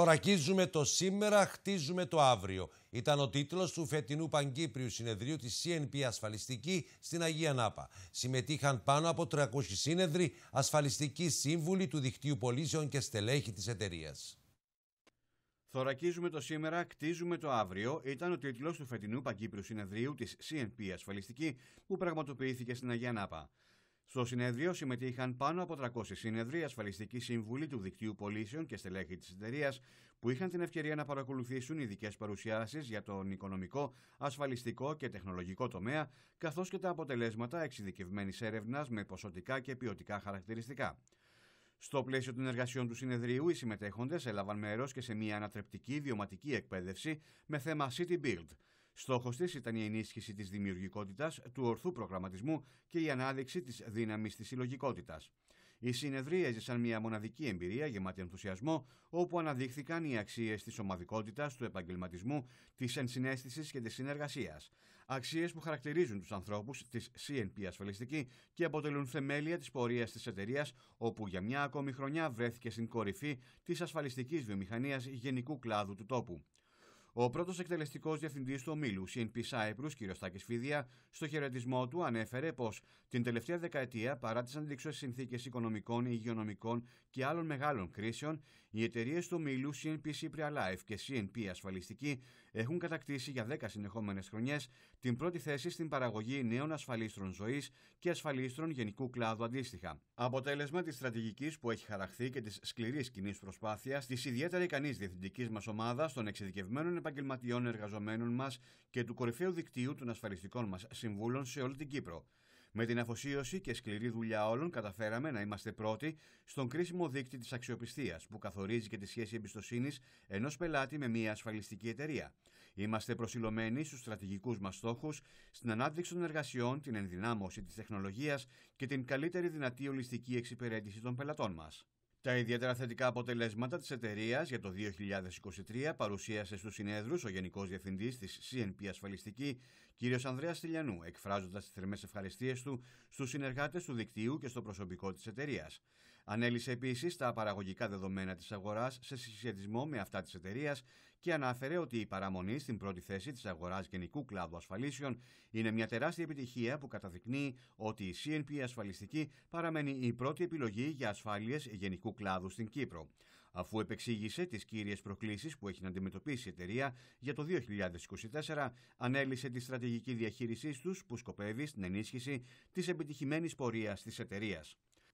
Θωρακίζουμε το σήμερα, χτίζουμε το αύριο. Ήταν ο τίτλος του φετινού Παγκύπριου συνεδρίου της CNP Ασφαλιστική στην Αγία Νάπα. Συμμετείχαν πάνω από 300 σύνεδροι, ασφαλιστικοί σύμβουλοι του δικτύου Πολίσεων και στελέχη της εταιρείας. Θωρακίζουμε το σήμερα, χτίζουμε το αύριο ήταν ο τίτλος του φετινού Παγκύπριου συνεδρίου της CNP Ασφαλιστική που πραγματοποιήθηκε στην Αγία Νάπα. Στο συνέδριο συμμετείχαν πάνω από 300 σύνεδροι, ασφαλιστικοί σύμβουλοι του δικτύου πολίσεων και στελέχη της εταιρείας, που είχαν την ευκαιρία να παρακολουθήσουν ειδικές παρουσιάσεις για τον οικονομικό, ασφαλιστικό και τεχνολογικό τομέα, καθώς και τα αποτελέσματα εξειδικευμένης έρευνας με ποσοτικά και ποιοτικά χαρακτηριστικά. Στο πλαίσιο των εργασιών του συνεδρίου, οι συμμετέχοντες έλαβαν μέρος και σε μια ανατρεπτική βιωματική εκπαίδευση με θέμα City Build. Στόχος της ήταν η ενίσχυση της δημιουργικότητας, του ορθού προγραμματισμού και η ανάδειξη της δύναμης της συλλογικότητας. Οι συνεδρίε έζησαν μια μοναδική εμπειρία γεμάτη ενθουσιασμό, όπου αναδείχθηκαν οι αξίες της ομαδικότητας, του επαγγελματισμού, της ενσυναίσθησης και της συνεργασίας. Αξίες που χαρακτηρίζουν τους ανθρώπους της CNP Ασφαλιστική και αποτελούν θεμέλια της πορείας της εταιρείας, όπου για μια ακόμη χρονιά βρέθηκε στην κορυφή της ασφαλιστικής βιομηχανίας γενικού κλάδου του τόπου. Ο πρώτος εκτελεστικός διευθυντής του ομίλου, CNP Cyprus, κ. Στάκης Φίδια, στο χαιρετισμό του ανέφερε πως την τελευταία δεκαετία, παρά τις αντίξωες συνθήκες οικονομικών, υγειονομικών και άλλων μεγάλων κρίσεων, οι εταιρείες του ομίλου CNP Cypria Life και CNP Ασφαλιστική έχουν κατακτήσει για 10 συνεχόμενες χρονιές την πρώτη θέση στην παραγωγή νέων ασφαλίστρων ζωής και ασφαλίστρων γενικού κλάδου αντίστοιχα. Αποτέλεσμα της στρατηγικής που έχει χαραχθεί και της σκληρής κοινής προσπάθειας της ιδιαίτερα ικανής διευθυντικής μας ομάδας των εξειδικευμένων επαγγελματιών εργαζομένων μας και του κορυφαίου δικτύου των ασφαλιστικών μας συμβούλων σε όλη την Κύπρο. Με την αφοσίωση και σκληρή δουλειά όλων, καταφέραμε να είμαστε πρώτοι στον κρίσιμο δείκτη της αξιοπιστίας που καθορίζει και τη σχέση εμπιστοσύνης ενός πελάτη με μια ασφαλιστική εταιρεία. Είμαστε προσιλωμένοι στους στρατηγικούς μας στόχους, στην ανάπτυξη των εργασιών, την ενδυνάμωση της τεχνολογίας και την καλύτερη δυνατή ολιστική εξυπηρέτηση των πελατών μας. Τα ιδιαίτερα θετικά αποτελέσματα της εταιρείας για το 2023 παρουσίασε στους συνέδρους ο Γενικός Διευθυντής της CNP Ασφαλιστική, κ. Ανδρέας Τηλιανού, εκφράζοντας τις θερμές ευχαριστίες του στους συνεργάτες του δικτύου και στο προσωπικό της εταιρείας. Ανέλησε επίσης τα παραγωγικά δεδομένα της αγοράς σε συσχετισμό με αυτά της εταιρείας και ανάφερε ότι η παραμονή στην πρώτη θέση της αγοράς γενικού κλάδου ασφαλίσεων είναι μια τεράστια επιτυχία που καταδεικνύει ότι η CNP ασφαλιστική παραμένει η πρώτη επιλογή για ασφάλειες γενικού κλάδου στην Κύπρο. Αφού επεξήγησε τις κύριες προκλήσεις που έχει να αντιμετωπίσει η εταιρεία για το 2024, ανέλησε τη στρατηγική διαχείρισή τους που σκοπεύει στην ενίσχυση της επιτυχημένης πορείας της εταιρείας.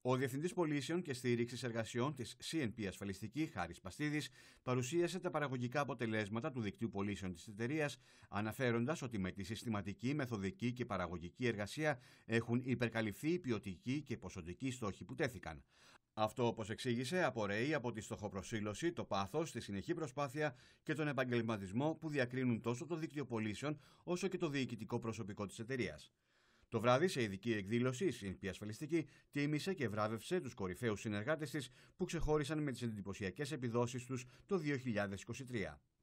Ο Διευθυντής Πολίσεων και Στήριξης Εργασιών της CNP Ασφαλιστική, Χάρης Παστίδης, παρουσίασε τα παραγωγικά αποτελέσματα του δικτύου πολίσεων της εταιρείας, αναφέροντας ότι με τη συστηματική, μεθοδική και παραγωγική εργασία έχουν υπερκαλυφθεί οι ποιοτικοί και ποσοτικοί στόχοι που τέθηκαν. Αυτό, όπως εξήγησε, απορρέει από τη στοχοπροσύλωση, το πάθος, τη συνεχή προσπάθεια και τον επαγγελματισμό που διακρίνουν τόσο το δίκτυο πωλήσεων όσο και το διοικητικό προσωπικό της εταιρείας. Το βράδυ, σε ειδική εκδήλωση, η ΣΥΝΠΗ Ασφαλιστική τίμησε και βράβευσε τους κορυφαίους συνεργάτες της που ξεχώρισαν με τις εντυπωσιακές επιδόσεις τους το 2023.